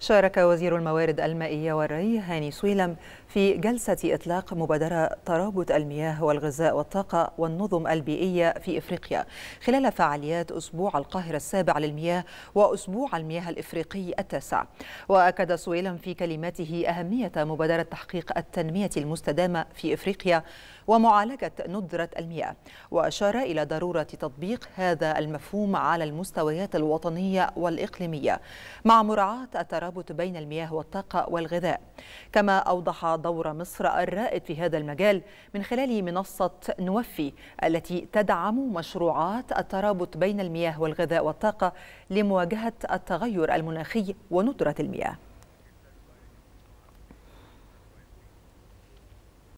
شارك وزير الموارد المائية والري هاني سويلم في جلسة إطلاق مبادرة ترابط المياه والغذاء والطاقة والنظم البيئية في إفريقيا خلال فعاليات أسبوع القاهرة السابع للمياه وأسبوع المياه الإفريقي التاسع وأكد سويلم في كلماته أهمية مبادرة تحقيق التنمية المستدامة في إفريقيا ومعالجة ندرة المياه وأشار إلى ضرورة تطبيق هذا المفهوم على المستويات الوطنية والإقليمية مع مراعاة الترابط الترابط بين المياه والطاقة والغذاء كما أوضح دور مصر الرائد في هذا المجال من خلال منصة نوفي التي تدعم مشروعات الترابط بين المياه والغذاء والطاقة لمواجهة التغير المناخي وندرة المياه